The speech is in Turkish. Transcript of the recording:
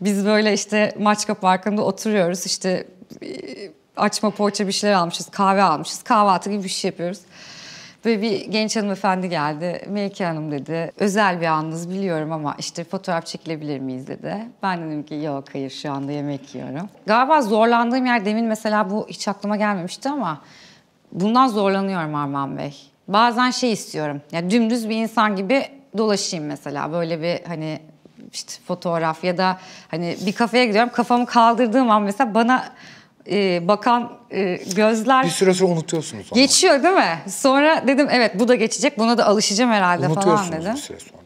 Biz böyle işte Maçka Parkı'nda oturuyoruz işte e, açma poğaça bir şeyler almışız, kahve almışız, kahvaltı gibi bir şey yapıyoruz. Böyle bir genç hanımefendi geldi. Melike Hanım dedi. Özel bir anınız biliyorum ama işte fotoğraf çekilebilir miyiz dedi. Ben dedim ki yok hayır şu anda yemek yiyorum. Galiba zorlandığım yer demin mesela bu hiç aklıma gelmemişti ama bundan zorlanıyorum Arman Bey. Bazen şey istiyorum. Ya yani dümdüz bir insan gibi dolaşayım mesela. Böyle bir hani işte fotoğraf ya da hani bir kafeye gidiyorum kafamı kaldırdığım an mesela bana e, bakan e, gözler... Bir süre sonra unutuyorsunuz ama. Geçiyor değil mi? Sonra dedim evet bu da geçecek buna da alışacağım herhalde falan dedim. bir süre sonra.